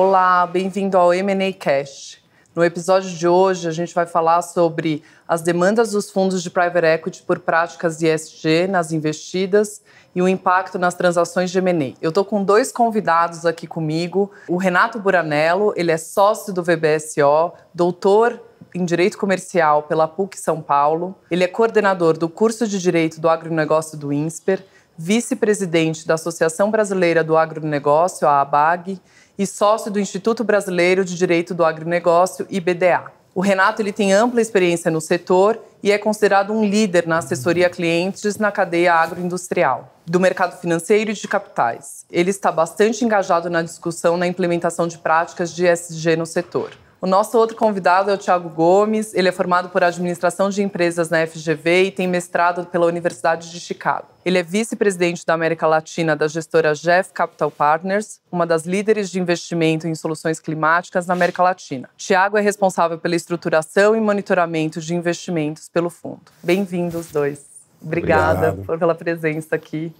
Olá, bem-vindo ao M&A Cash. No episódio de hoje, a gente vai falar sobre as demandas dos fundos de private equity por práticas de ESG nas investidas e o impacto nas transações de M&A. Eu estou com dois convidados aqui comigo. O Renato Buranello, ele é sócio do VBSO, doutor em Direito Comercial pela PUC São Paulo. Ele é coordenador do curso de Direito do Agronegócio do INSPER, vice-presidente da Associação Brasileira do Agronegócio, a ABAG, e sócio do Instituto Brasileiro de Direito do Agronegócio, IBDA. O Renato ele tem ampla experiência no setor e é considerado um líder na assessoria a clientes na cadeia agroindustrial, do mercado financeiro e de capitais. Ele está bastante engajado na discussão na implementação de práticas de ESG no setor. O nosso outro convidado é o Tiago Gomes. Ele é formado por administração de empresas na FGV e tem mestrado pela Universidade de Chicago. Ele é vice-presidente da América Latina da gestora Jeff Capital Partners, uma das líderes de investimento em soluções climáticas na América Latina. Tiago é responsável pela estruturação e monitoramento de investimentos pelo fundo. Bem-vindos dois. Obrigada Obrigado. pela presença aqui.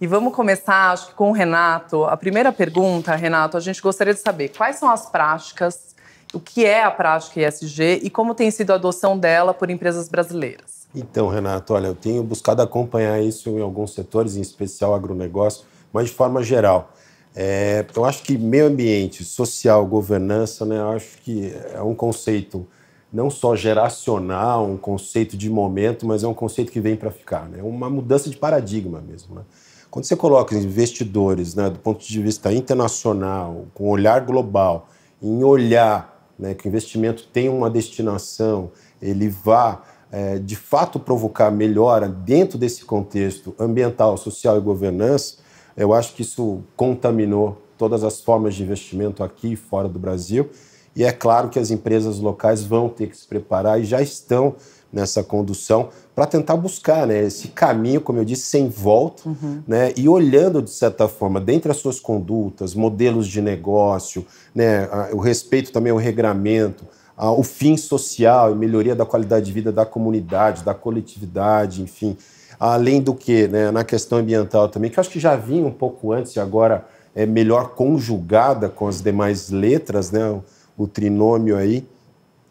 E vamos começar, acho que com o Renato. A primeira pergunta, Renato, a gente gostaria de saber quais são as práticas o que é a prática ESG e como tem sido a adoção dela por empresas brasileiras. Então, Renato, olha, eu tenho buscado acompanhar isso em alguns setores, em especial agronegócio, mas de forma geral. É, eu acho que meio ambiente, social, governança, né, eu acho que é um conceito não só geracional, um conceito de momento, mas é um conceito que vem para ficar. Né? É né? uma mudança de paradigma mesmo. Né? Quando você coloca investidores né, do ponto de vista internacional, com olhar global, em olhar né, que o investimento tem uma destinação, ele vá é, de fato provocar melhora dentro desse contexto ambiental, social e governança, eu acho que isso contaminou todas as formas de investimento aqui e fora do Brasil. E é claro que as empresas locais vão ter que se preparar e já estão nessa condução para tentar buscar né, esse caminho, como eu disse, sem volta, uhum. né, e olhando de certa forma dentre as suas condutas, modelos de negócio, né, o respeito também ao regramento, ao fim social e melhoria da qualidade de vida da comunidade, da coletividade, enfim. Além do que, né, na questão ambiental também, que eu acho que já vinha um pouco antes e agora é melhor conjugada com as demais letras, né, o, o trinômio aí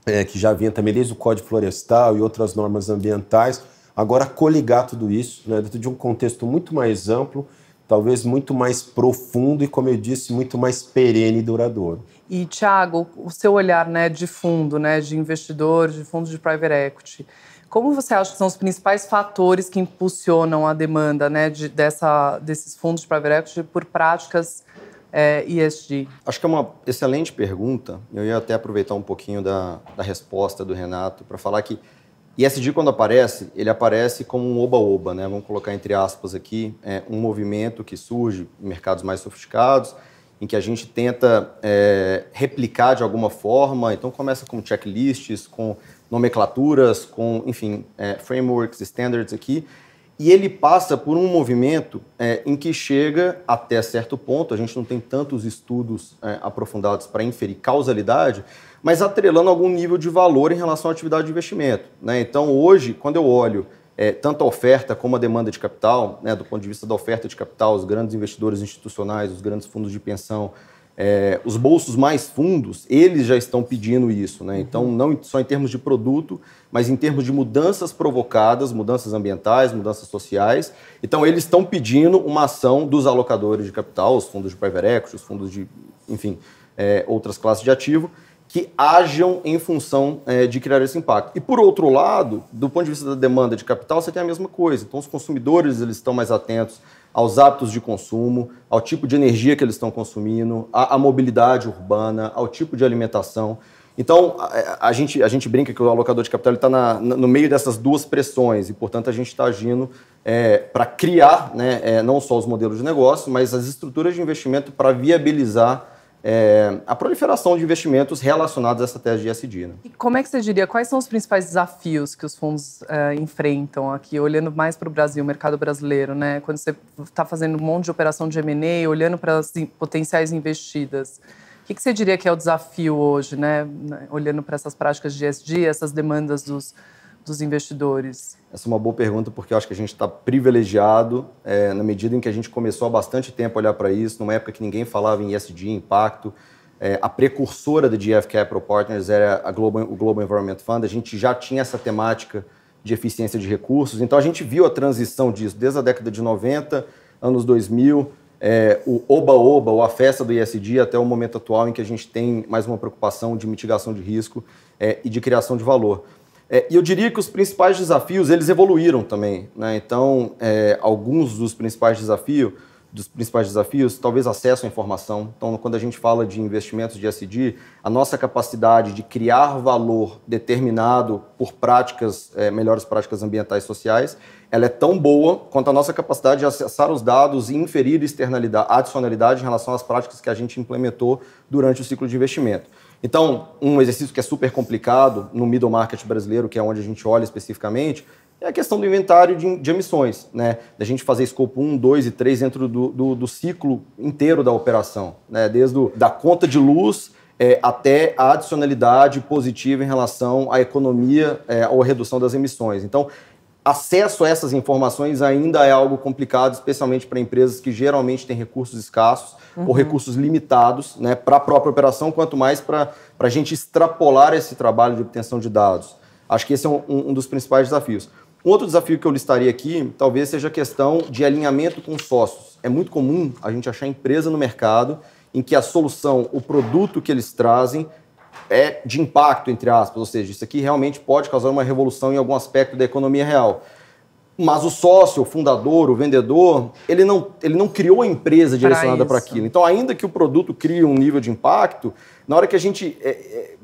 é, que já vinha também desde o Código Florestal e outras normas ambientais, agora coligar tudo isso né, dentro de um contexto muito mais amplo, talvez muito mais profundo e, como eu disse, muito mais perene e duradouro. E, Thiago, o seu olhar né, de fundo, né, de investidor, de fundo de private equity, como você acha que são os principais fatores que impulsionam a demanda né, de, dessa, desses fundos de private equity por práticas é, ESG? Acho que é uma excelente pergunta. Eu ia até aproveitar um pouquinho da, da resposta do Renato para falar que ESG, quando aparece, ele aparece como um oba-oba, né? vamos colocar entre aspas aqui, é, um movimento que surge em mercados mais sofisticados, em que a gente tenta é, replicar de alguma forma. Então, começa com checklists, com nomenclaturas, com, enfim, é, frameworks, standards aqui. E ele passa por um movimento é, em que chega até certo ponto, a gente não tem tantos estudos é, aprofundados para inferir causalidade, mas atrelando algum nível de valor em relação à atividade de investimento. Né? Então, hoje, quando eu olho é, tanto a oferta como a demanda de capital, né, do ponto de vista da oferta de capital, os grandes investidores institucionais, os grandes fundos de pensão, é, os bolsos mais fundos, eles já estão pedindo isso, né? Uhum. Então, não só em termos de produto, mas em termos de mudanças provocadas, mudanças ambientais, mudanças sociais. Então, eles estão pedindo uma ação dos alocadores de capital, os fundos de private equity, os fundos de, enfim, é, outras classes de ativo, que hajam em função é, de criar esse impacto. E, por outro lado, do ponto de vista da demanda de capital, você tem a mesma coisa. Então, os consumidores, eles estão mais atentos aos hábitos de consumo, ao tipo de energia que eles estão consumindo, à, à mobilidade urbana, ao tipo de alimentação. Então, a, a, gente, a gente brinca que o alocador de capital está no meio dessas duas pressões e, portanto, a gente está agindo é, para criar né, é, não só os modelos de negócio, mas as estruturas de investimento para viabilizar é, a proliferação de investimentos relacionados a essa tese de ESG. Né? E como é que você diria, quais são os principais desafios que os fundos é, enfrentam aqui, olhando mais para o Brasil, o mercado brasileiro, né? Quando você está fazendo um monte de operação de M&A, olhando para as potenciais investidas, o que, que você diria que é o desafio hoje, né? Olhando para essas práticas de ESG, essas demandas dos dos investidores? Essa é uma boa pergunta, porque eu acho que a gente está privilegiado é, na medida em que a gente começou há bastante tempo a olhar para isso, numa época que ninguém falava em ESG, impacto. É, a precursora do GF Capital Partners era a Global, o Global Environment Fund, a gente já tinha essa temática de eficiência de recursos, então a gente viu a transição disso desde a década de 90, anos 2000, é, o oba-oba, ou a festa do ISD, até o momento atual em que a gente tem mais uma preocupação de mitigação de risco é, e de criação de valor. É, e eu diria que os principais desafios, eles evoluíram também. Né? Então, é, alguns dos principais desafios, dos principais desafios, talvez acesso à informação. Então, quando a gente fala de investimentos de SD, a nossa capacidade de criar valor determinado por práticas, é, melhores práticas ambientais e sociais, ela é tão boa quanto a nossa capacidade de acessar os dados e inferir externalidade, adicionalidade em relação às práticas que a gente implementou durante o ciclo de investimento. Então, um exercício que é super complicado no middle market brasileiro, que é onde a gente olha especificamente, é a questão do inventário de, de emissões, né? Da gente fazer escopo 1, 2 e 3 dentro do, do, do ciclo inteiro da operação, né? Desde o, da conta de luz é, até a adicionalidade positiva em relação à economia é, ou redução das emissões. Então, acesso a essas informações ainda é algo complicado, especialmente para empresas que geralmente têm recursos escassos uhum. ou recursos limitados né, para a própria operação, quanto mais para a gente extrapolar esse trabalho de obtenção de dados. Acho que esse é um, um dos principais desafios. Um outro desafio que eu listaria aqui talvez seja a questão de alinhamento com sócios. É muito comum a gente achar empresa no mercado em que a solução, o produto que eles trazem, é de impacto, entre aspas, ou seja, isso aqui realmente pode causar uma revolução em algum aspecto da economia real. Mas o sócio, o fundador, o vendedor, ele não, ele não criou a empresa direcionada para aquilo. Então, ainda que o produto crie um nível de impacto, na hora que a gente é, é,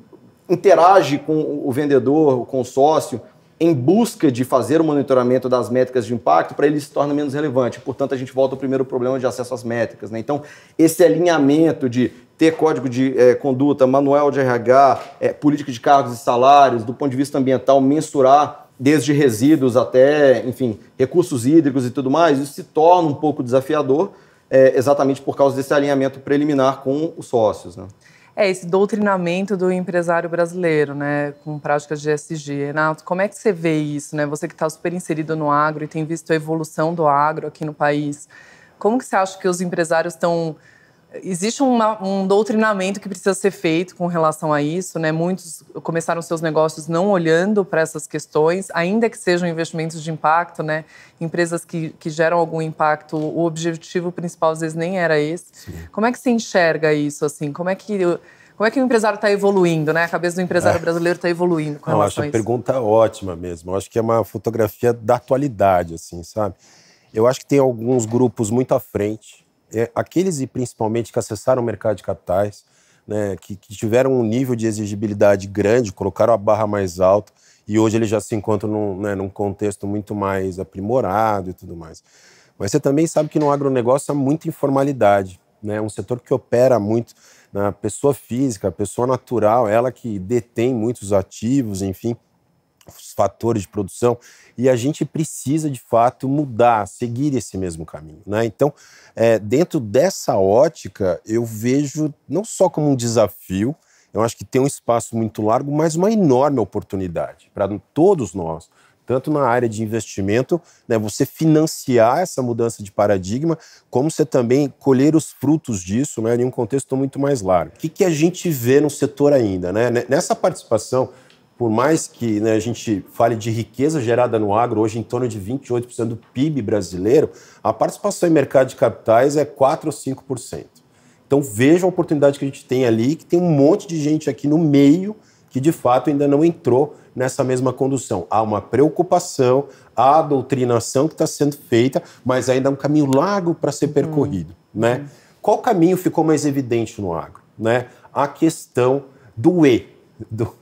interage com o vendedor, com o sócio, em busca de fazer o monitoramento das métricas de impacto, para ele se torna menos relevante. Portanto, a gente volta ao primeiro problema de acesso às métricas. Né? Então, esse alinhamento de ter código de é, conduta, manual de RH, é, política de cargos e salários, do ponto de vista ambiental, mensurar desde resíduos até, enfim, recursos hídricos e tudo mais, isso se torna um pouco desafiador, é, exatamente por causa desse alinhamento preliminar com os sócios. Né? É esse doutrinamento do empresário brasileiro, né, com práticas de SG. Renato, como é que você vê isso, né? Você que está super inserido no agro e tem visto a evolução do agro aqui no país, como que você acha que os empresários estão Existe uma, um doutrinamento que precisa ser feito com relação a isso, né? Muitos começaram seus negócios não olhando para essas questões, ainda que sejam investimentos de impacto, né? Empresas que, que geram algum impacto, o objetivo principal às vezes nem era esse. Sim. Como é que se enxerga isso, assim? Como é que como é que o empresário está evoluindo, né? A cabeça do empresário é. brasileiro está evoluindo com Não, relação acho a, pergunta ótima mesmo. Eu acho que é uma fotografia da atualidade, assim, sabe? Eu acho que tem alguns grupos muito à frente é, aqueles e principalmente que acessaram o mercado de capitais, né, que, que, tiveram um nível de exigibilidade grande, colocaram a barra mais alta e hoje eles já se encontram num, né, num contexto muito mais aprimorado e tudo mais. Mas você também sabe que no agronegócio há muita informalidade, né, um setor que opera muito na pessoa física, pessoa natural, ela que detém muitos ativos, enfim, os fatores de produção e a gente precisa de fato mudar, seguir esse mesmo caminho, né? Então, é, dentro dessa ótica, eu vejo não só como um desafio, eu acho que tem um espaço muito largo, mas uma enorme oportunidade para todos nós, tanto na área de investimento, né, você financiar essa mudança de paradigma, como você também colher os frutos disso né, em um contexto muito mais largo. O que, que a gente vê no setor ainda? Né? Nessa participação por mais que né, a gente fale de riqueza gerada no agro, hoje em torno de 28% do PIB brasileiro, a participação em mercado de capitais é 4 ou 5%. Então veja a oportunidade que a gente tem ali, que tem um monte de gente aqui no meio que de fato ainda não entrou nessa mesma condução. Há uma preocupação, há a doutrinação que está sendo feita, mas ainda há é um caminho largo para ser uhum. percorrido. Hum. Né? Hum. Qual caminho ficou mais evidente no agro? Né? A questão do E, do,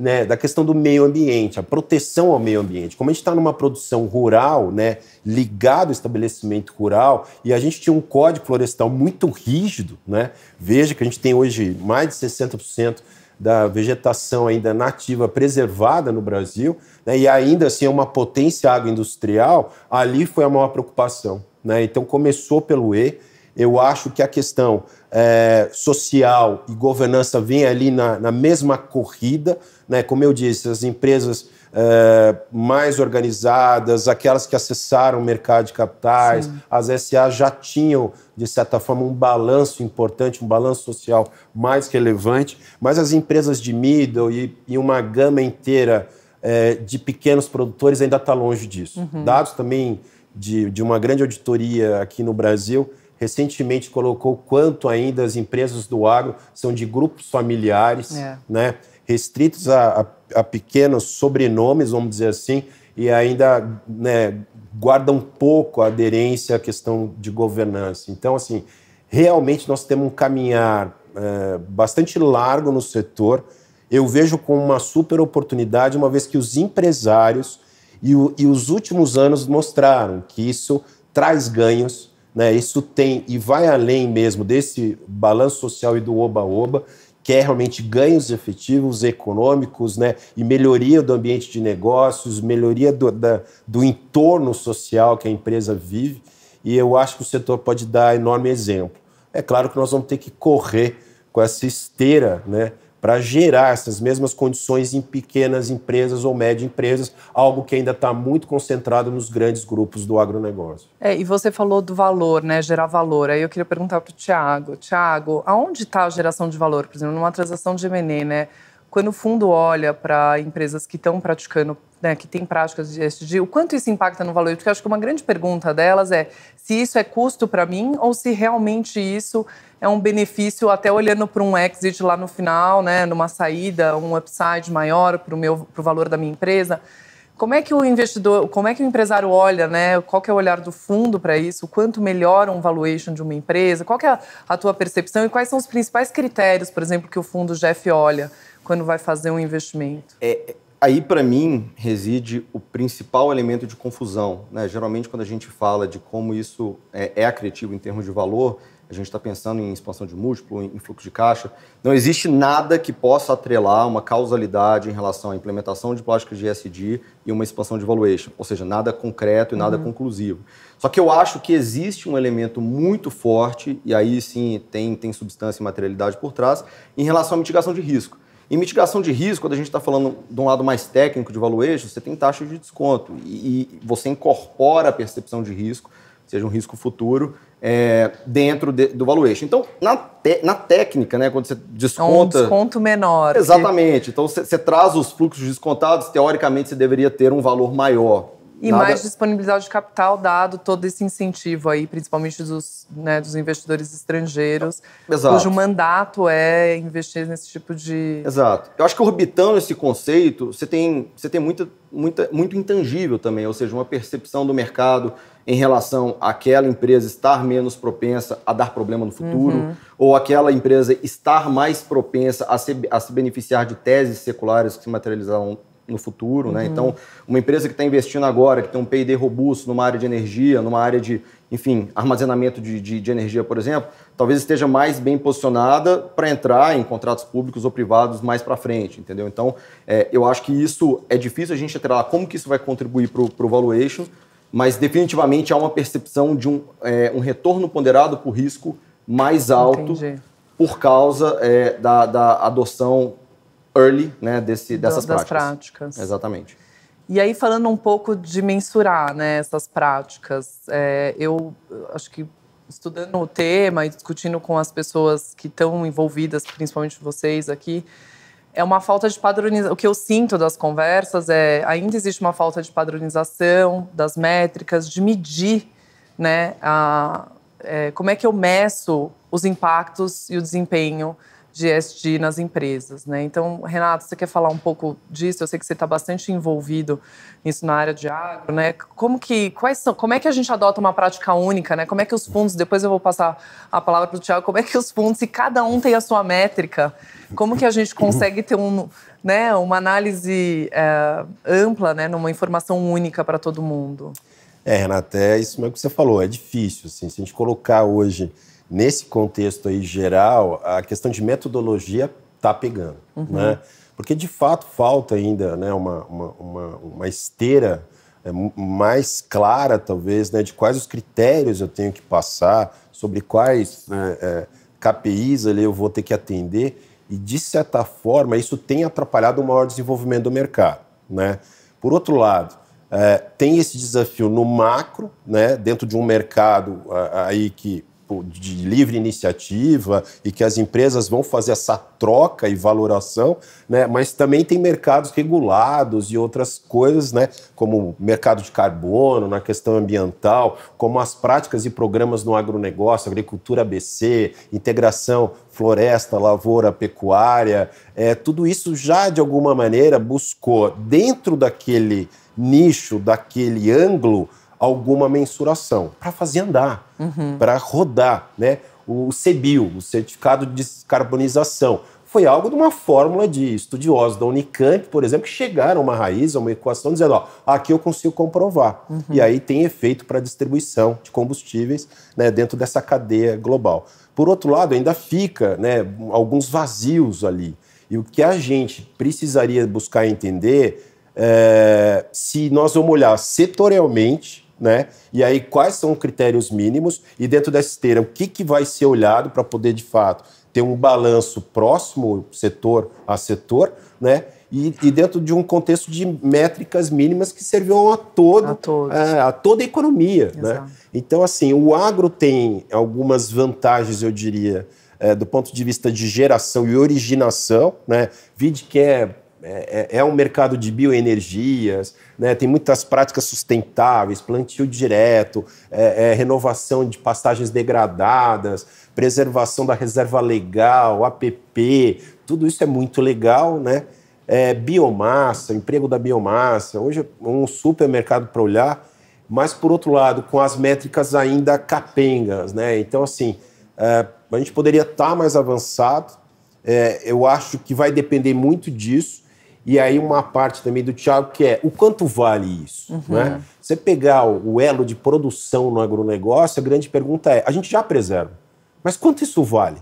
né, da questão do meio ambiente, a proteção ao meio ambiente. Como a gente está numa produção rural, né, ligado ao estabelecimento rural, e a gente tinha um código florestal muito rígido, né? veja que a gente tem hoje mais de 60% da vegetação ainda nativa preservada no Brasil, né, e ainda assim é uma potência agroindustrial, ali foi a maior preocupação. Né? Então começou pelo E, eu acho que a questão é, social e governança vem ali na, na, mesma corrida. Né? Como eu disse, as empresas é, mais organizadas, aquelas que acessaram o mercado de capitais, Sim. as SA já tinham, de certa forma, um balanço importante, um balanço social mais relevante, mas as empresas de middle e, e uma gama inteira é, de pequenos produtores ainda está longe disso. Uhum. Dados também de, de uma grande auditoria aqui no Brasil recentemente colocou quanto ainda as empresas do agro são de grupos familiares, é. né? restritos a, a, a, pequenos sobrenomes, vamos dizer assim, e ainda né, guardam pouco a aderência à questão de governança. Então, assim, realmente nós temos um caminhar é, bastante largo no setor. Eu vejo como uma super oportunidade, uma vez que os empresários e, o, e os últimos anos mostraram que isso traz ganhos né? Isso tem e vai além mesmo desse balanço social e do oba-oba, que é realmente ganhos efetivos, econômicos, né? e melhoria do ambiente de negócios, melhoria do, da, do entorno social que a empresa vive. E eu acho que o setor pode dar enorme exemplo. É claro que nós vamos ter que correr com essa esteira né, para gerar essas mesmas condições em pequenas empresas ou médias empresas, algo que ainda está muito concentrado nos grandes grupos do agronegócio. É, e você falou do valor, né, gerar valor. Aí eu queria perguntar para o Tiago. Tiago, aonde está a geração de valor? Por exemplo, numa transação de M&A, né? quando o fundo olha para empresas que estão praticando, né, que têm práticas de ESG, o quanto isso impacta no valor? Porque acho que uma grande pergunta delas é se isso é custo para mim ou se realmente isso é um benefício, até olhando para um exit lá no final, né, numa saída, um upside maior para o valor da minha empresa. Como é que o investidor, como é que o empresário olha, né? Qual é o olhar do fundo para isso? Quanto melhora um valuation de uma empresa? Qual é a tua percepção e quais são os principais critérios, por exemplo, que o fundo Jeff olha? quando vai fazer um investimento? É, aí, para mim, reside o principal elemento de confusão. Né? Geralmente, quando a gente fala de como isso é, é acretivo em termos de valor, a gente está pensando em expansão de múltiplo, em fluxo de caixa. Não existe nada que possa atrelar uma causalidade em relação à implementação de políticas de ESG e uma expansão de valuation. Ou seja, nada concreto e nada uhum. conclusivo. Só que eu acho que existe um elemento muito forte, e aí sim tem, tem substância e materialidade por trás, em relação à mitigação de risco. E mitigação de risco, quando a gente está falando de um lado mais técnico de valuation, você tem taxa de desconto e, e você incorpora a percepção de risco, seja um risco futuro, é, dentro de, do valuation. Então, na, te, na técnica, né, quando você desconta... É um desconto menor. Exatamente. Então, você traz os fluxos descontados, teoricamente você deveria ter um valor maior. E Nada... mais disponibilidade de capital, dado todo esse incentivo aí, principalmente dos, né, dos investidores estrangeiros, Exato. cujo mandato é investir nesse tipo de. Exato. Eu acho que orbitando esse conceito, você tem, você tem muita, muita, muito intangível também, ou seja, uma percepção do mercado em relação àquela empresa estar menos propensa a dar problema no futuro, uhum. ou aquela empresa estar mais propensa a se, a se beneficiar de teses seculares que se materializaram no futuro. Né? Uhum. Né? Então, uma empresa que está investindo agora, que tem um PD robusto numa área de energia, numa área de, enfim, armazenamento de, de, de energia, por exemplo, talvez esteja mais bem posicionada para entrar em contratos públicos ou privados mais para frente, entendeu? Então, é, eu acho que isso é difícil a gente atrelar como que isso vai contribuir para o valuation, mas definitivamente há uma percepção de um, é, um retorno ponderado por risco mais alto Entendi. por causa é, da, da adoção early né, desse, dessas das, práticas. práticas. Exatamente. E aí, falando um pouco de mensurar né, essas práticas, é, eu acho que estudando o tema e discutindo com as pessoas que estão envolvidas, principalmente vocês aqui, é uma falta de padronização. O que eu sinto das conversas é ainda existe uma falta de padronização das métricas, de medir né, a, é, como é que eu meço os impactos e o desempenho de ESG nas empresas. Né? Então, Renato, você quer falar um pouco disso? Eu sei que você está bastante envolvido nisso na área de agro. Né? Como, que, quais são, como é que a gente adota uma prática única? Né? Como é que os fundos, depois eu vou passar a palavra para o Tiago, como é que os fundos, se cada um tem a sua métrica, como que a gente consegue ter um, né, uma análise é, ampla, né, numa informação única para todo mundo? É, Renata, é isso mesmo que você falou, é difícil. Assim, se a gente colocar hoje nesse contexto aí geral, a questão de metodologia está pegando, uhum. né? Porque, de fato, falta ainda né, uma, uma, uma, uma esteira é, mais clara, talvez, né, de quais os critérios eu tenho que passar, sobre quais né, é, KPIs ali eu vou ter que atender. E, de certa forma, isso tem atrapalhado o maior desenvolvimento do mercado. Né? Por outro lado, é, tem esse desafio no macro, né, dentro de um mercado aí que Tipo, de livre iniciativa e que as empresas vão fazer essa troca e valoração, né? Mas também tem mercados regulados e outras coisas, né? Como mercado de carbono, na questão ambiental, como as práticas e programas no agronegócio, agricultura ABC, integração floresta, lavoura, pecuária, é, tudo isso já de alguma maneira buscou dentro daquele nicho, daquele ângulo alguma mensuração para fazer andar, uhum. para rodar, né? O CBIL, o certificado de descarbonização, foi algo de uma fórmula de estudiosos da Unicamp, por exemplo, que chegaram a uma raiz, a uma equação, dizendo: ó, aqui eu consigo comprovar. Uhum. E aí tem efeito para a distribuição de combustíveis né, dentro dessa cadeia global. Por outro lado, ainda fica né, alguns vazios ali. E o que a gente precisaria buscar entender é se nós vamos olhar setorialmente né? E aí, quais são os critérios mínimos? E dentro dessa esteira, o que, que vai ser olhado para poder, de fato, ter um balanço próximo setor a setor, né? E, e, dentro de um contexto de métricas mínimas que serviam a todo a, é, a toda a economia, né? Exato. né? Então assim o agro tem algumas vantagens eu diria é, do ponto de vista de geração e originação, né? Vide que é é, é, é, um mercado de bioenergias, né? tem muitas práticas sustentáveis, plantio direto, é, é, renovação de pastagens degradadas, preservação da reserva legal, APP, tudo isso é muito legal, né? É, biomassa, emprego da biomassa, hoje é um supermercado para olhar, mas por outro lado, com as métricas ainda capengas, né? Então, assim, é, a gente poderia estar tá mais avançado, eu acho que vai depender muito disso, e aí uma parte também do Tiago que é o quanto vale isso, uhum. né? Você pegar o elo de produção no agronegócio, a grande pergunta é, a gente já preserva, mas quanto isso vale?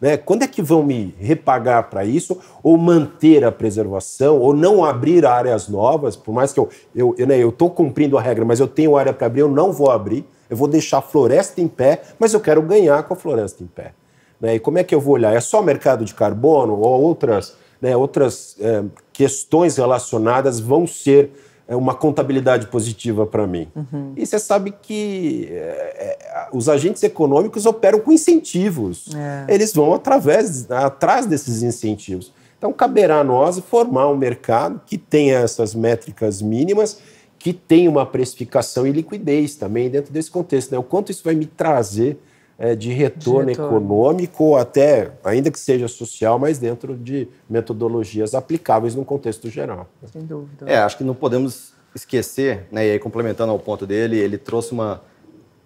Né? Quando é que vão me repagar para isso? Ou manter a preservação? Ou não abrir áreas novas? Por mais que eu eu estou né, eu cumprindo a regra, mas eu tenho área para abrir, eu não vou abrir. Eu vou deixar a floresta em pé, mas eu quero ganhar com a floresta em pé. Né? E como é que eu vou olhar? É só mercado de carbono ou outras né, outras é, questões relacionadas vão ser é, uma contabilidade positiva para mim. Uhum. E você sabe que é, é os agentes econômicos operam com incentivos. É. Eles vão através, atrás desses incentivos. Então, caberá a nós formar um mercado que tenha essas métricas mínimas, que tenha uma precificação e liquidez também dentro desse contexto. Né? O quanto isso vai me trazer é, de retorno, de retorno econômico, ou até, ainda que seja social, mas dentro de metodologias aplicáveis num contexto geral. Sem dúvida. É, acho que não podemos esquecer, né, e aí complementando ao ponto dele, ele trouxe uma,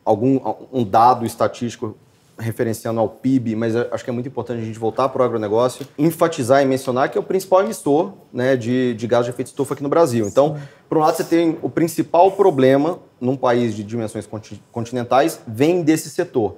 algum, um dado estatístico referenciando ao PIB, mas acho que é muito importante a gente voltar para o agronegócio, enfatizar e mencionar que é o principal emissor né, de, de gás de efeito estufa aqui no Brasil. Então, por um lado, você tem o principal problema num país de dimensões continentais, vem desse setor.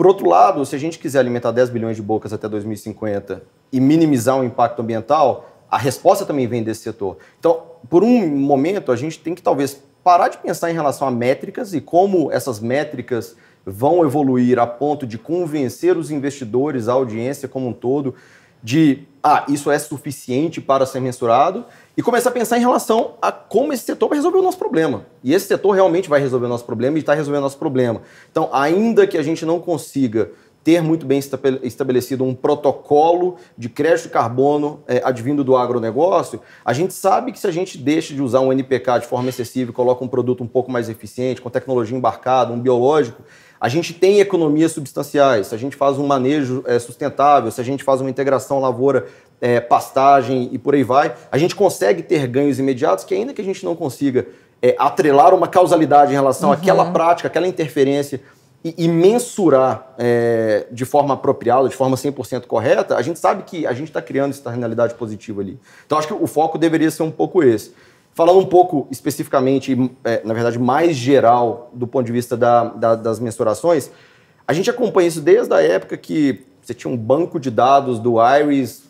Por outro lado, se a gente quiser alimentar 10 bilhões de bocas até 2050 e minimizar o impacto ambiental, a resposta também vem desse setor. Então, por um momento, a gente tem que talvez parar de pensar em relação a métricas e como essas métricas vão evoluir a ponto de convencer os investidores, a audiência como um todo, de ah, isso é suficiente para ser mensurado, e começar a pensar em relação a como esse setor vai resolver o nosso problema. E esse setor realmente vai resolver o nosso problema e está resolvendo o nosso problema. Então, ainda que a gente não consiga ter muito bem estabelecido um protocolo de crédito de carbono é, advindo do agronegócio, a gente sabe que se a gente deixa de usar um NPK de forma excessiva e coloca um produto um pouco mais eficiente, com tecnologia embarcada, um biológico, a gente tem economias substanciais, se a gente faz um manejo é, sustentável, se a gente faz uma integração lavoura, é, pastagem e por aí vai, a gente consegue ter ganhos imediatos que, ainda que a gente não consiga é, atrelar uma causalidade em relação uhum. àquela prática, àquela interferência e, e mensurar é, de forma apropriada, de forma 100% correta, a gente sabe que a gente está criando externalidade positiva ali. Então, acho que o foco deveria ser um pouco esse. Falando um pouco especificamente, é, na verdade, mais geral do ponto de vista da, da, das mensurações, a gente acompanha isso desde a época que você tinha um banco de dados do Iris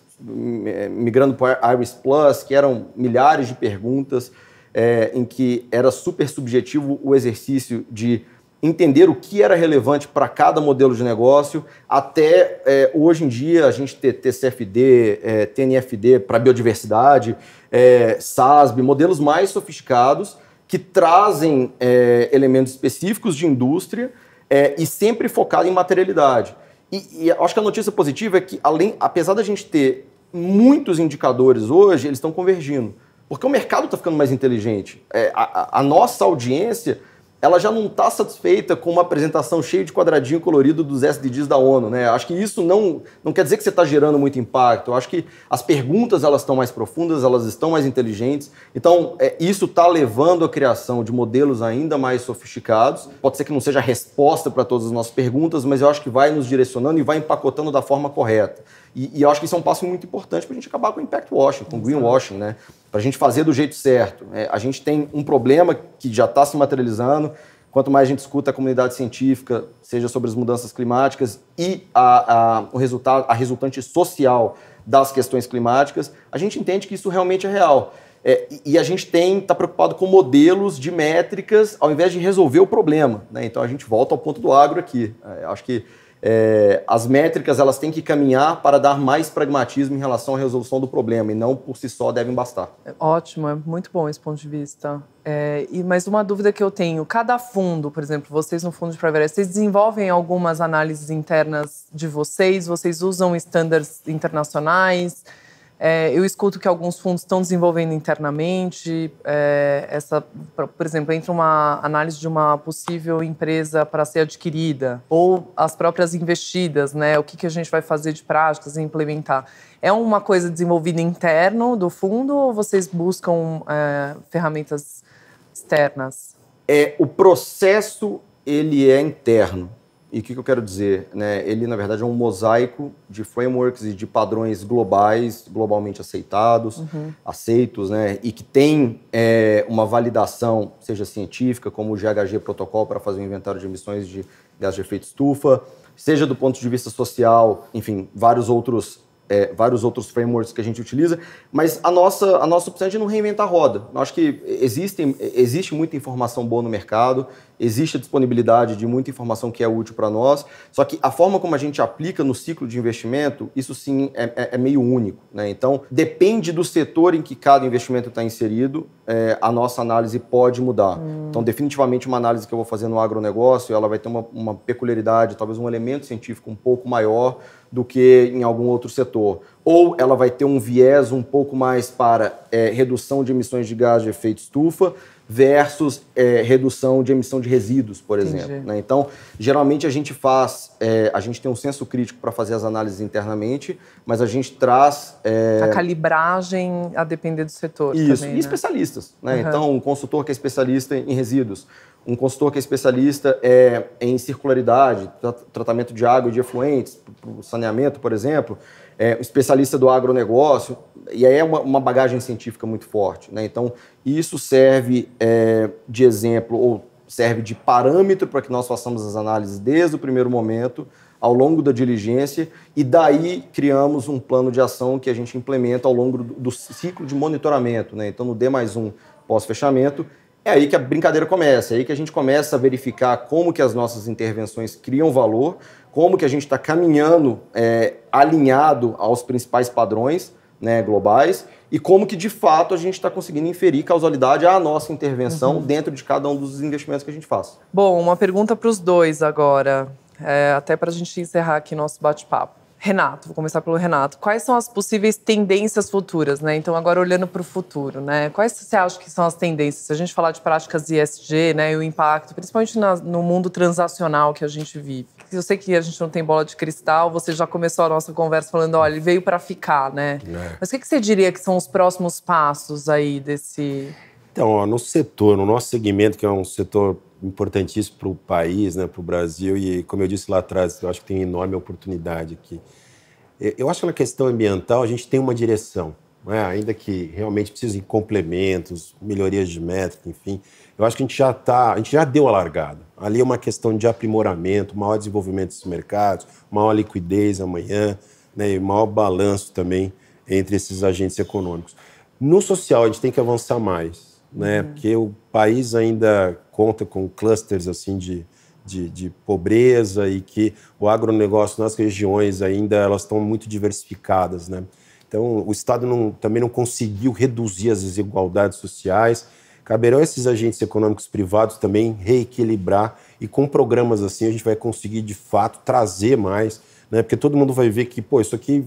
é, migrando para o Iris Plus, que eram milhares de perguntas, é, em que era super subjetivo o exercício de entender o que era relevante para cada modelo de negócio, até é, hoje em dia a gente ter TCFD, é, TNFD para biodiversidade, é, SASB, modelos mais sofisticados que trazem é, elementos específicos de indústria é, e sempre focado em materialidade. E, e, acho que a notícia positiva é que, além, apesar da gente ter muitos indicadores hoje, eles estão convergindo. Porque o mercado está ficando mais inteligente. É, a, a nossa audiência ela já não está satisfeita com uma apresentação cheia de quadradinho colorido dos SDGs da ONU, né? Acho que isso não, não quer dizer que você está gerando muito impacto. Eu acho que as perguntas elas estão mais profundas, elas estão mais inteligentes. Então é, isso está levando à criação de modelos ainda mais sofisticados. Pode ser que não seja a resposta para todas as nossas perguntas, mas eu acho que vai nos direcionando e vai empacotando da forma correta. E, e eu acho que isso é um passo muito importante para a gente acabar com o impact washing, com o greenwashing, né? para a gente fazer do jeito certo. É, a gente tem um problema que já está se materializando. Quanto mais a gente escuta a comunidade científica, seja sobre as mudanças climáticas e a, a, o resultado, a resultante social das questões climáticas, a gente entende que isso realmente é real. É, e a gente tem está preocupado com modelos de métricas ao invés de resolver o problema. Né? Então a gente volta ao ponto do agro aqui. É, acho que é, as métricas elas têm que caminhar para dar mais pragmatismo em relação à resolução do problema e não por si só devem bastar. É ótimo, é muito bom esse ponto de vista. É, e mais uma dúvida que eu tenho: cada fundo, por exemplo, vocês no fundo de private vocês desenvolvem algumas análises internas de vocês? Vocês usam estándares internacionais? É, eu escuto que alguns fundos estão desenvolvendo internamente. É, essa, por exemplo, entra uma análise de uma possível empresa para ser adquirida ou as próprias investidas, né? O que, que a gente vai fazer de práticas e implementar? É uma coisa desenvolvida interno do fundo ou vocês buscam é, ferramentas externas? É o processo ele é interno. E o que, que, eu quero dizer? Né? Ele, na verdade, é um mosaico de frameworks e de padrões globais, globalmente aceitados, uhum. aceitos, né? e que tem é, uma validação, seja científica, como o GHG protocolo para fazer o um inventário de emissões de gás de efeito estufa, seja do ponto de vista social, enfim, vários outros é, vários outros frameworks que a gente utiliza, mas a nossa, a nossa opção é de não reinventar a roda. Eu acho que existem, existe muita informação boa no mercado, existe a disponibilidade de muita informação que é útil para nós, só que a forma como a gente aplica no ciclo de investimento, isso sim é, é, é meio único. Né? Então, depende do setor em que cada investimento está inserido, é, a nossa análise pode mudar. Hum. Então, definitivamente, uma análise que eu vou fazer no agronegócio, ela vai ter uma, uma peculiaridade, talvez um elemento científico um pouco maior do que em algum outro setor. Ou ela vai ter um viés um pouco mais para é, redução de emissões de gás de efeito estufa, versus é, redução de emissão de resíduos, por Entendi. exemplo. Né? Então, geralmente a gente faz, é, a gente tem um senso crítico para fazer as análises internamente, mas a gente traz... É... A calibragem a depender do setor Isso, também, e né? especialistas. Né? Uhum. Então, um consultor que é especialista em resíduos, um consultor que é especialista é, em circularidade, tratamento de água e de efluentes, saneamento, por exemplo, é, especialista do agronegócio, e aí é uma, uma bagagem científica muito forte. Né? Então, isso serve é, de exemplo ou serve de parâmetro para que nós façamos as análises desde o primeiro momento, ao longo da diligência, e daí criamos um plano de ação que a gente implementa ao longo do, do ciclo de monitoramento. Né? Então, no D mais um pós-fechamento, é aí que a brincadeira começa, é aí que a gente começa a verificar como que as nossas intervenções criam valor como que a gente está caminhando é, alinhado aos principais padrões né, globais e como que de fato a gente está conseguindo inferir causalidade à nossa intervenção uhum. dentro de cada um dos investimentos que a gente faz. Bom, uma pergunta para os dois agora, é, até para a gente encerrar aqui nosso bate-papo. Renato, vou começar pelo Renato. Quais são as possíveis tendências futuras, né? Então, agora olhando para o futuro, né? Quais você acha que são as tendências? Se a gente falar de práticas ISG, né, e o impacto, principalmente na, no mundo transacional que a gente vive. Eu sei que a gente não tem bola de cristal, você já começou a nossa conversa falando, olha, ele veio para ficar, né? É. Mas o que, que você diria que são os próximos passos aí desse. Então, ó, no setor, no nosso segmento, que é um setor importantíssimo para o país, né, para o Brasil, e como eu disse lá atrás, eu acho que tem enorme oportunidade aqui. Eu acho que na questão ambiental a gente tem uma direção, né? ainda que realmente precisem complementos, melhorias de métrica, enfim. Eu acho que a gente já tá, a gente já deu a largada. Ali é uma questão de aprimoramento, maior desenvolvimento desses mercados, maior liquidez amanhã, né, e maior balanço também entre esses agentes econômicos. No social a gente tem que avançar mais né? Uhum. Porque o país ainda conta com clusters assim de, de, de, pobreza e que o agronegócio nas regiões ainda elas estão muito diversificadas, né? Então o Estado não, também não conseguiu reduzir as desigualdades sociais. Caberão esses agentes econômicos privados também reequilibrar e com programas assim a gente vai conseguir de fato trazer mais né? Porque todo mundo vai ver que, pô, isso aqui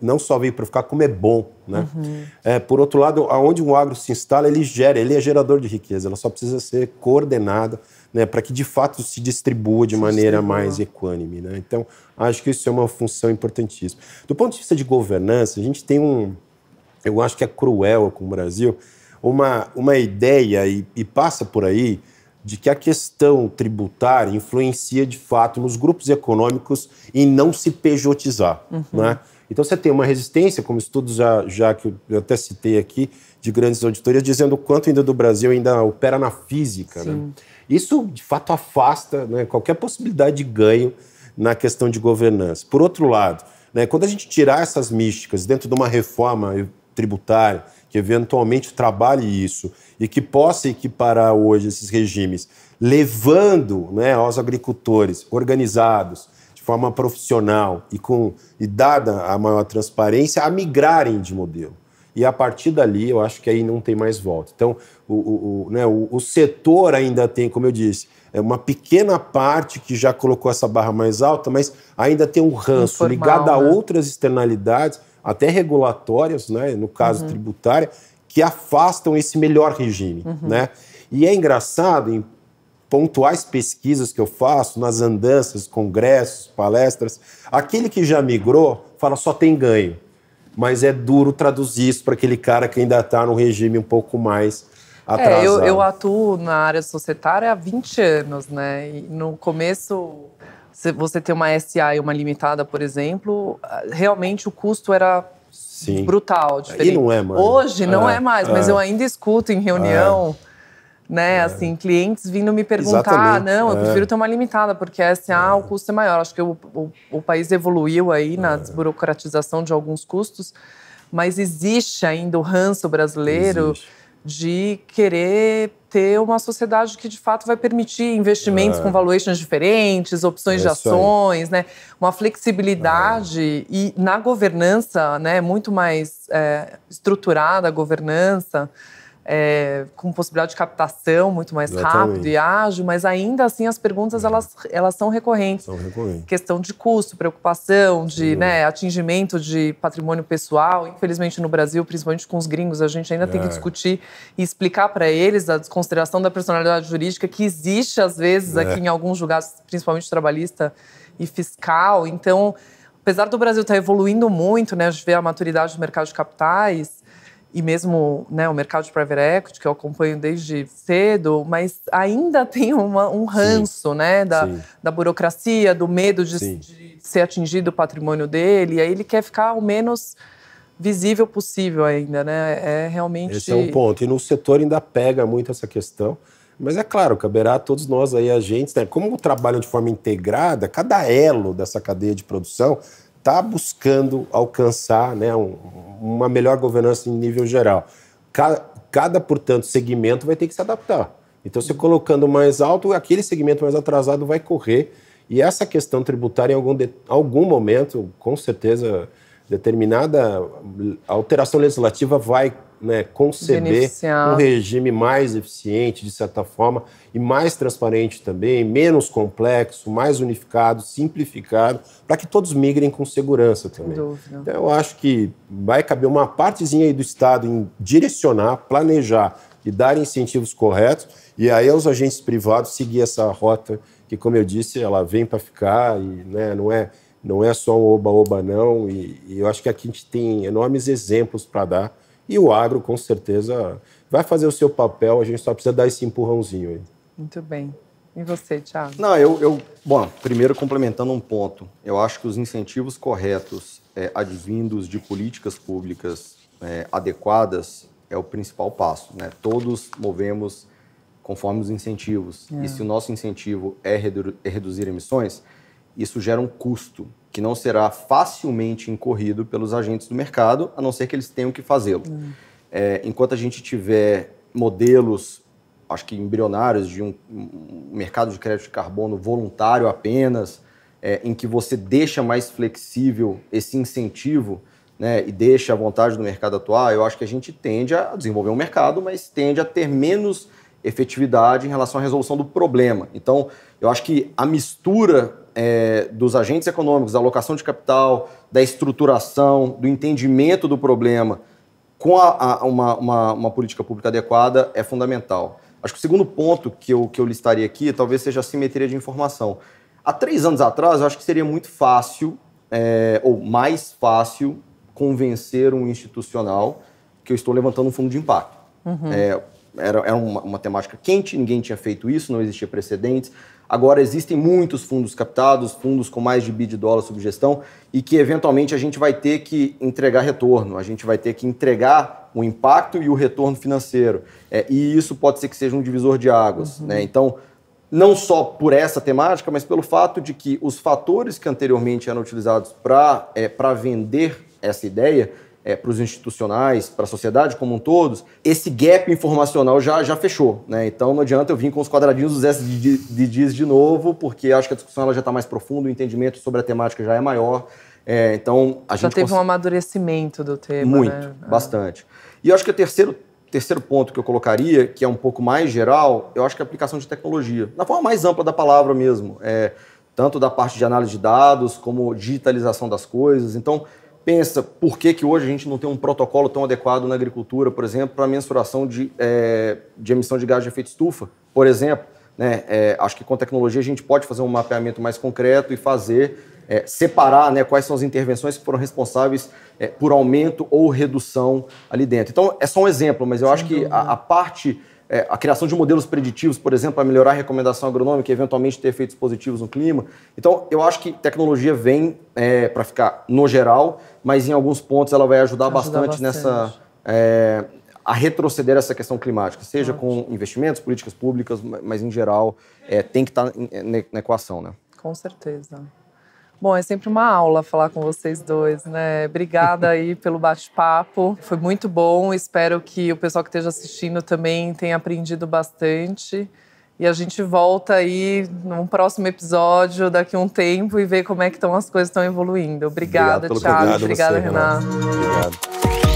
não só veio para ficar, como é bom, né? Uhum. É, por outro lado, aonde o agro se instala, ele gera, ele é gerador de riqueza, ela só precisa ser coordenada, né, para que de fato se distribua de se maneira distribua. mais equânime, né? Então, acho que isso é uma função importantíssima. Do ponto de vista de governança, a gente tem um eu acho que é cruel com o Brasil, uma, uma ideia, e, e passa por aí, de que a questão tributária influencia de fato nos grupos econômicos e não se pejotizar. Uhum. Né? Então você tem uma resistência, como estudos já, já que eu até citei aqui, de grandes auditorias, dizendo o quanto ainda do Brasil ainda opera na física. Né? Isso de fato afasta né, qualquer possibilidade de ganho na questão de governança. Por outro lado, né, quando a gente tirar essas místicas dentro de uma reforma tributária, que eventualmente trabalhe isso e que possa equiparar hoje esses regimes, levando né, aos agricultores organizados, de forma profissional e, com, e dada a maior transparência, a migrarem de modelo. E a partir dali, eu acho que aí não tem mais volta. Então, o, o, o, né, o, o setor ainda tem, como eu disse, é uma pequena parte que já colocou essa barra mais alta, mas ainda tem um ranço Informal, ligado a né? outras externalidades até regulatórias, né, no caso uhum. tributária, que afastam esse melhor regime. Uhum. Né? E é engraçado, em pontuais pesquisas que eu faço, nas andanças, congressos, palestras, aquele que já migrou fala só tem ganho. Mas é duro traduzir isso para aquele cara que ainda está no regime um pouco mais atrasado. É, eu, eu atuo na área societária há 20 anos, né? E no começo se você ter uma SA e uma limitada, por exemplo, realmente o custo era Sim. brutal. Diferente. E não é mais. Hoje não é, é mais, mas é. eu ainda escuto em reunião, é. né? É. Assim, clientes vindo me perguntar: ah, não, eu é. prefiro ter uma limitada, porque a SA é. o custo é maior. Acho que o, o, o país evoluiu aí na desburocratização de alguns custos, mas existe ainda o ranço brasileiro existe. de querer ter uma sociedade que de fato vai permitir investimentos é. com valuations diferentes, opções é de ações, né? uma flexibilidade é. e na governança, né, muito mais é, estruturada a governança é, com possibilidade de captação muito mais Exatamente. rápido e ágil, mas ainda assim as perguntas uhum. elas, elas são recorrentes. São recorrentes. Questão de custo, preocupação, de né, atingimento de patrimônio pessoal. Infelizmente no Brasil, principalmente com os gringos, a gente ainda tem que é. discutir e explicar para eles a desconsideração da personalidade jurídica que existe às vezes é. aqui em alguns julgados, principalmente trabalhista e fiscal. Então, apesar do Brasil estar tá evoluindo muito, né, a gente vê a maturidade do mercado de capitais, e mesmo né, o mercado de private equity, que eu acompanho desde cedo, mas ainda tem uma, um ranço né, da, da burocracia, do medo de, de, ser atingido o patrimônio dele, e aí ele quer ficar o menos visível possível ainda, né? É realmente... Esse é um ponto, e no setor ainda pega muito essa questão, mas é claro, caberá a todos nós aí, agentes, né? como trabalham de forma integrada, cada elo dessa cadeia de produção está buscando alcançar né, um, uma melhor governança em nível geral. Cada, cada, portanto, segmento vai ter que se adaptar. Então, se colocando mais alto, aquele segmento mais atrasado vai correr. E essa questão tributária, em algum, algum momento, com certeza, determinada alteração legislativa vai né, conceber Beneficiar. um regime mais eficiente, de certa forma, e mais transparente também, menos complexo, mais unificado, simplificado, para que todos migrem com segurança também. Então, eu acho que vai caber uma partezinha aí do Estado em direcionar, planejar e dar incentivos corretos, e aí aos é agentes privados seguir essa rota que, como eu disse, ela vem para ficar e né, não é não é só um oba-oba, não. E, e, eu acho que aqui a gente tem enormes exemplos para dar e o agro, com certeza, vai fazer o seu papel, a gente só precisa dar esse empurrãozinho aí. Muito bem. E você, Thiago? Não, eu, eu bom, primeiro complementando um ponto, eu acho que os incentivos corretos, é, advindos de políticas públicas é, adequadas, é o principal passo. Né? Todos movemos conforme os incentivos. É. E se o nosso incentivo é, redu é reduzir emissões, isso gera um custo que não será facilmente incorrido pelos agentes do mercado, a não ser que eles tenham que fazê-lo. Uhum. É, enquanto a gente tiver modelos, acho que embrionários, de um, um mercado de crédito de carbono voluntário apenas, é, em que você deixa mais flexível esse incentivo né, e deixa a vontade do mercado atuar, eu acho que a gente tende a desenvolver um mercado, mas tende a ter menos efetividade em relação à resolução do problema. Então, eu acho que a mistura é, dos agentes econômicos, da alocação de capital, da estruturação, do entendimento do problema com a, a, uma, uma, uma, política pública adequada é fundamental. Acho que o segundo ponto que eu, que eu listaria aqui talvez seja a simetria de informação. Há três anos atrás, eu acho que seria muito fácil, é, ou mais fácil, convencer um institucional que eu estou levantando um fundo de impacto. Uhum. É, era, era uma, uma temática quente, ninguém tinha feito isso, não existia precedentes. Agora existem muitos fundos captados, fundos com mais de bi de dólar sob gestão e que eventualmente a gente vai ter que entregar retorno, a gente vai ter que entregar o impacto e o retorno financeiro. É, e isso pode ser que seja um divisor de águas. Uhum. Né? Então, não só por essa temática, mas pelo fato de que os fatores que anteriormente eram utilizados para é, vender essa ideia é, para os institucionais, para a sociedade como um todo, esse gap informacional já, já fechou. Né? Então não adianta eu vir com os quadradinhos dos S de, de dias de novo, porque acho que a discussão ela já está mais profunda, o entendimento sobre a temática já é maior. É, então a já gente teve cons... um amadurecimento do tema. Muito, né? É. bastante. E eu acho que o terceiro terceiro ponto que eu colocaria, que é um pouco mais geral, eu acho que é a aplicação de tecnologia, na forma mais ampla da palavra mesmo, é, tanto da parte de análise de dados como digitalização das coisas. Então, pensa por que, que hoje a gente não tem um protocolo tão adequado na agricultura, por exemplo, para mensuração de, é, de emissão de gás de efeito estufa, por exemplo. Né? É, acho que com tecnologia a gente pode fazer um mapeamento mais concreto e fazer, é, separar né, quais são as intervenções que foram responsáveis por aumento ou redução ali dentro. Então, é só um exemplo, mas eu Sem acho dúvida. que a, a parte é, a criação de modelos preditivos, por exemplo, para melhorar a recomendação agronômica e eventualmente ter efeitos positivos no clima. Então, eu acho que tecnologia vem é, para ficar no geral, mas em alguns pontos ela vai ajudar, bastante, bastante, nessa. É, a retroceder essa questão climática, seja com investimentos, políticas públicas, mas em geral é, tem que tá, estar né, na equação, né? Com certeza. Bom, é sempre uma aula falar com vocês dois, né? Obrigada aí pelo bate-papo. Foi muito bom. Espero que o pessoal que esteja assistindo também tenha aprendido bastante. E a gente volta aí num próximo episódio, daqui a um tempo, e ver como é que estão as coisas estão evoluindo. Obrigada, Obrigado Thiago. Obrigada, Renato. Renato. Obrigado.